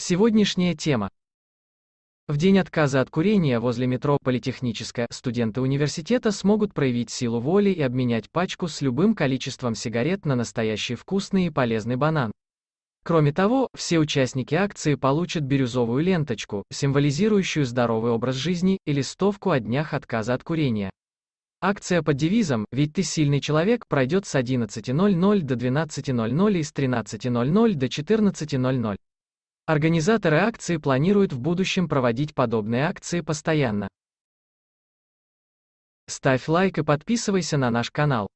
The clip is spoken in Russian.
Сегодняшняя тема. В день отказа от курения возле метро Политехническая студенты университета смогут проявить силу воли и обменять пачку с любым количеством сигарет на настоящий вкусный и полезный банан. Кроме того, все участники акции получат бирюзовую ленточку, символизирующую здоровый образ жизни, и листовку о днях отказа от курения. Акция под девизом «Ведь ты сильный человек» пройдет с 11.00 до 12.00 и с 13.00 до 14.00. Организаторы акции планируют в будущем проводить подобные акции постоянно. Ставь лайк и подписывайся на наш канал.